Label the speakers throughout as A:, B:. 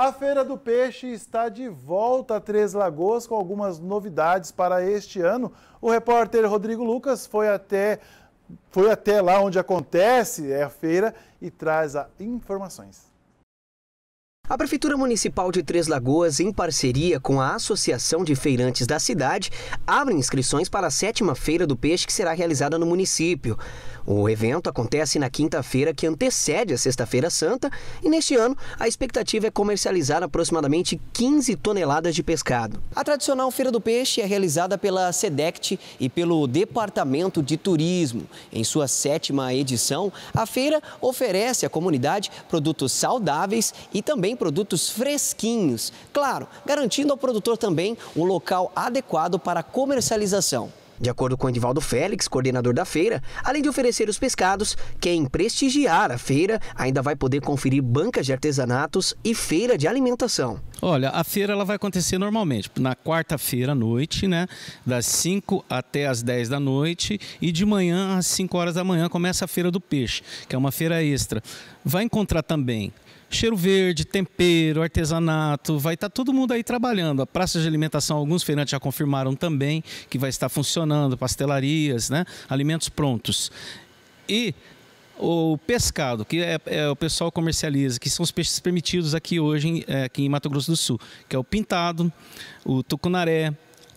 A: A Feira do Peixe está de volta a Três Lagoas com algumas novidades para este ano. O repórter Rodrigo Lucas foi até, foi até lá onde acontece é a feira e traz informações.
B: A Prefeitura Municipal de Três Lagoas, em parceria com a Associação de Feirantes da cidade, abre inscrições para a sétima Feira do Peixe, que será realizada no município. O evento acontece na quinta-feira, que antecede a Sexta-feira Santa, e neste ano a expectativa é comercializar aproximadamente 15 toneladas de pescado. A tradicional Feira do Peixe é realizada pela SEDECT e pelo Departamento de Turismo. Em sua sétima edição, a feira oferece à comunidade produtos saudáveis e também produtos fresquinhos, claro, garantindo ao produtor também o local adequado para a comercialização. De acordo com Edivaldo Félix, coordenador da feira, além de oferecer os pescados, quem prestigiar a feira ainda vai poder conferir bancas de artesanatos e feira de alimentação.
A: Olha, a feira ela vai acontecer normalmente, na quarta-feira à noite, né? Das 5 até as 10 da noite e de manhã às 5 horas da manhã começa a Feira do Peixe, que é uma feira extra. Vai encontrar também cheiro verde, tempero, artesanato, vai estar tá todo mundo aí trabalhando. A praça de alimentação, alguns feirantes já confirmaram também que vai estar funcionando, pastelarias, né? alimentos prontos. E o pescado, que é, é, o pessoal comercializa, que são os peixes permitidos aqui hoje, é, aqui em Mato Grosso do Sul, que é o pintado, o tucunaré,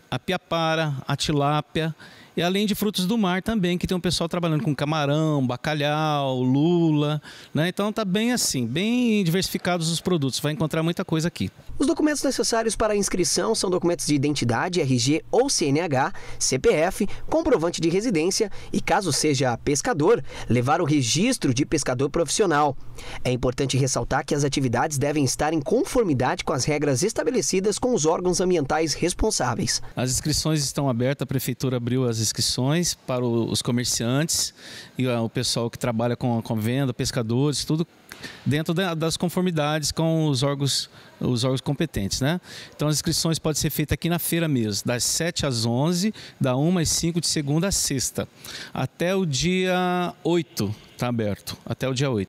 A: a piapara, a tilápia e além de frutos do mar também, que tem um pessoal trabalhando com camarão, bacalhau, lula, né? Então tá bem assim, bem diversificados os produtos, vai encontrar muita coisa aqui.
B: Os documentos necessários para a inscrição são documentos de identidade, RG ou CNH, CPF, comprovante de residência e caso seja pescador, levar o registro de pescador profissional. É importante ressaltar que as atividades devem estar em conformidade com as regras estabelecidas com os órgãos ambientais responsáveis.
A: As inscrições estão abertas, a prefeitura abriu as inscrições para os comerciantes e ah, o pessoal que trabalha com, a venda, pescadores, tudo dentro das conformidades com os órgãos, os órgãos competentes. Né? Então, as inscrições podem ser feitas aqui na feira mesmo, das 7 às 11, da 1 às 5, de segunda a sexta, até o dia 8, está aberto, até o dia 8.